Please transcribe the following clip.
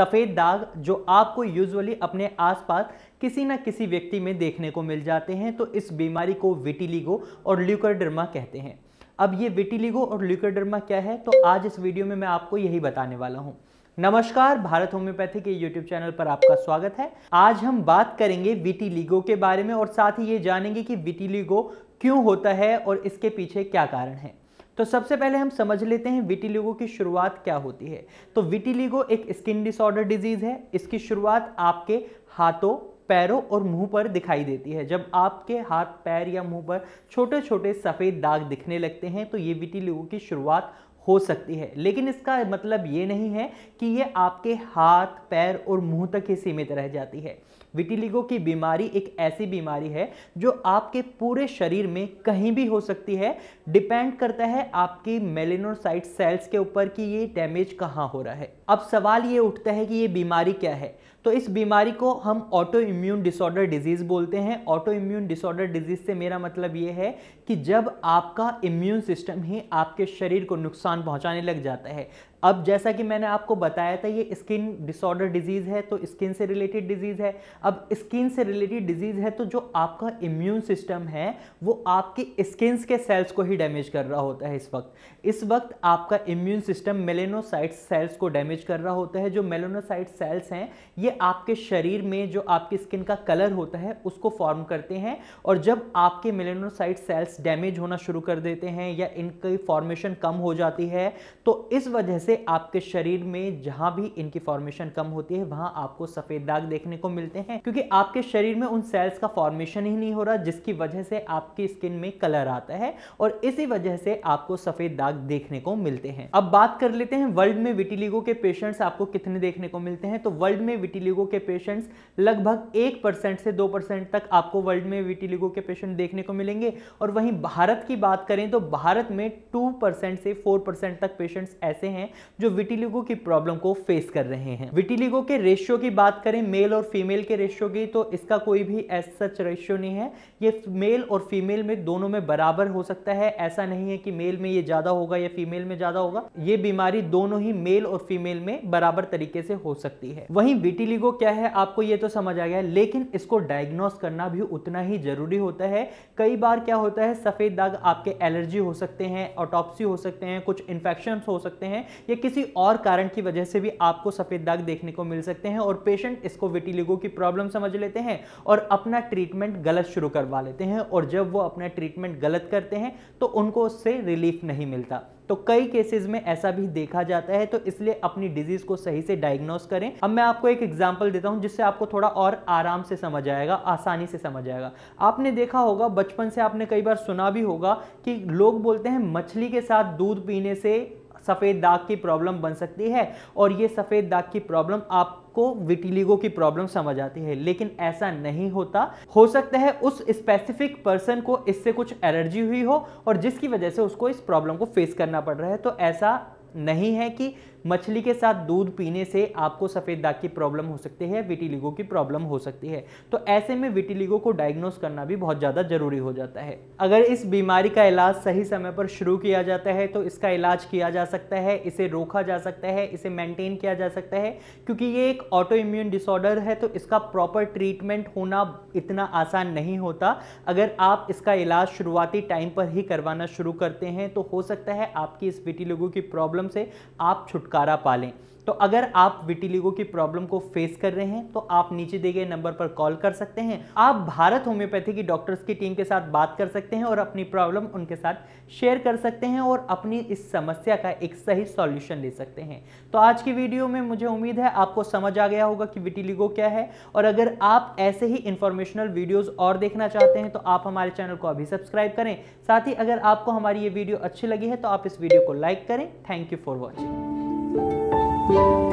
सफ़ेद दाग जो आपको यूजुअली अपने आसपास किसी ना किसी व्यक्ति में देखने को मिल जाते हैं तो इस बीमारी को विटिलिगो और ल्यूकोडर्मा कहते हैं अब ये विटिलिगो और ल्यूकोडर्मा क्या है तो आज इस वीडियो में मैं आपको यही बताने वाला हूँ नमस्कार भारत होम्योपैथी के यूट्यूब चैनल पर आपका स्वागत है आज हम बात करेंगे विटिलिगो के बारे में और साथ ही ये जानेंगे कि विटिलिगो क्यों होता है और इसके पीछे क्या कारण है तो सबसे पहले हम समझ लेते हैं विटिलिगो की शुरुआत क्या होती है तो विटिलिगो एक स्किन डिसऑर्डर डिजीज है इसकी शुरुआत आपके हाथों पैरों और मुंह पर दिखाई देती है जब आपके हाथ पैर या मुंह पर छोटे छोटे सफ़ेद दाग दिखने लगते हैं तो ये विटिलिगो की शुरुआत हो सकती है लेकिन इसका मतलब ये नहीं है कि ये आपके हाथ पैर और मुंह तक ही सीमित रह जाती है विटिलिगो की बीमारी एक ऐसी बीमारी है जो आपके पूरे शरीर में कहीं भी हो सकती है डिपेंड करता है आपकी मेलेनोसाइट सेल्स के ऊपर कि ये डैमेज कहाँ हो रहा है अब सवाल ये उठता है कि ये बीमारी क्या है तो इस बीमारी को हम ऑटो इम्यून डिसऑर्डर डिजीज़ बोलते हैं ऑटो इम्यून डिसऑर्डर डिजीज़ से मेरा मतलब ये है कि जब आपका इम्यून सिस्टम ही आपके शरीर को नुकसान पहुंचाने लग जाता है अब जैसा कि मैंने आपको बताया था ये स्किन डिसऑर्डर डिजीज़ है तो स्किन से रिलेटेड डिजीज़ है अब स्किन से रिलेटेड डिजीज़ है तो जो आपका इम्यून सिस्टम है वो आपके स्किन के सेल्स को ही डैमेज कर रहा होता है इस वक्त इस वक्त आपका इम्यून सिस्टम मेलेनोसाइट सेल्स को डैमेज कर रहा होता है जो मेलेनोसाइट सेल्स हैं ये आपके शरीर में जो आपकी स्किन का कलर होता है उसको फॉर्म करते हैं और जब आपके मेलेनोसाइट सेल्स डैमेज होना शुरू कर देते हैं या इनकी फॉर्मेशन कम हो जाती है तो इस वजह से से आपके शरीर में जहां भी इनकी फॉर्मेशन कम होती है वहां आपको सफेद दाग देखने को मिलते हैं क्योंकि आपके शरीर में उन सेल्स का फॉर्मेशन ही नहीं हो रहा जिसकी वजह से आपकी स्किन में कलर आता है और इसी वजह से आपको सफेद दाग देखने को मिलते हैं अब बात कर लेते हैं वर्ल्ड में विटिलिगो के पेशेंट्स आपको कितने देखने को मिलते हैं तो वर्ल्ड में विटिलिगो के पेशेंट्स लगभग एक परसेंट से दो परसेंट तक आपको वर्ल्ड में विटिलिगो के पेशेंट देखने को मिलेंगे और वहीं भारत की बात करें तो भारत में टू परसेंट से फोर परसेंट तक पेशेंट्स ऐसे हैं जो विटिलिगो की प्रॉब्लम को फेस कर रहे हैं विटिलिगो के रेशियो की बात करें मेल और फीमेल के रेशियो की तो इसका कोई भी एज सच रेशियो नहीं है ये मेल और फीमेल में दोनों में बराबर हो सकता है ऐसा नहीं है कि मेल में ये ज़्यादा होगा या फीमेल में ज़्यादा होगा ये बीमारी दोनों ही मेल और फीमेल में बराबर तरीके से हो सकती है वहीं विटिलिगो क्या है आपको ये तो समझ आ गया लेकिन इसको डायग्नोस करना भी उतना ही जरूरी होता है कई बार क्या होता है सफ़ेद दाग आपके एलर्जी हो सकते हैं ऑटोपसी हो सकते हैं कुछ इन्फेक्शन हो सकते हैं या किसी और कारण की वजह से भी आपको सफ़ेद दाग देखने को मिल सकते हैं और पेशेंट इसको विटिलिगो की प्रॉब्लम समझ लेते हैं और अपना ट्रीटमेंट गलत शुरू करवा लेते हैं और जब वो अपना ट्रीटमेंट गलत करते हैं तो उनको उससे रिलीफ नहीं मिलता तो कई केसेस में ऐसा भी देखा जाता है तो इसलिए अपनी डिजीज को सही से डायग्नोस करें अब मैं आपको एक एग्जाम्पल देता हूं जिससे आपको थोड़ा और आराम से समझ आएगा आसानी से समझ आएगा आपने देखा होगा बचपन से आपने कई बार सुना भी होगा कि लोग बोलते हैं मछली के साथ दूध पीने से सफ़ेद दाग की प्रॉब्लम बन सकती है और ये सफ़ेद दाग की प्रॉब्लम आप को विटिलिगो की प्रॉब्लम समझ आती है लेकिन ऐसा नहीं होता हो सकता है उस स्पेसिफिक पर्सन को इससे कुछ एलर्जी हुई हो और जिसकी वजह से उसको इस प्रॉब्लम को फेस करना पड़ रहा है तो ऐसा नहीं है कि मछली के साथ दूध पीने से आपको सफ़ेद दाग की प्रॉब्लम हो सकती है विटिलिगो की प्रॉब्लम हो सकती है तो ऐसे में विटिलिगो को डायग्नोस करना भी बहुत ज़्यादा ज़रूरी हो जाता है अगर इस बीमारी का इलाज सही समय पर शुरू किया जाता है तो इसका इलाज किया जा सकता है इसे रोका जा सकता है इसे मेंटेन किया जा सकता है क्योंकि ये एक ऑटो इम्यून डिसऑर्डर है तो इसका प्रॉपर ट्रीटमेंट होना इतना आसान नहीं होता अगर आप इसका इलाज शुरुआती टाइम पर ही करवाना शुरू करते हैं तो हो सकता है आपकी इस विटिलिगो की प्रॉब्लम प्रॉब्लम से आप छुटकारा पा लें तो अगर आप विटिलिगो की प्रॉब्लम को फेस कर रहे हैं तो आप नीचे दिए गए नंबर पर कॉल कर सकते हैं आप भारत होम्योपैथी की डॉक्टर्स की टीम के साथ बात कर सकते हैं और अपनी प्रॉब्लम उनके साथ शेयर कर सकते हैं और अपनी इस समस्या का एक सही सॉल्यूशन ले सकते हैं तो आज की वीडियो में मुझे उम्मीद है आपको समझ आ गया होगा कि विटिलिगो क्या है और अगर आप ऐसे ही इंफॉर्मेशनल वीडियोज और देखना चाहते हैं तो आप हमारे चैनल को अभी सब्सक्राइब करें साथ ही अगर आपको हमारी ये वीडियो अच्छी लगी है तो आप इस वीडियो को लाइक करें thank you for watching Thank you.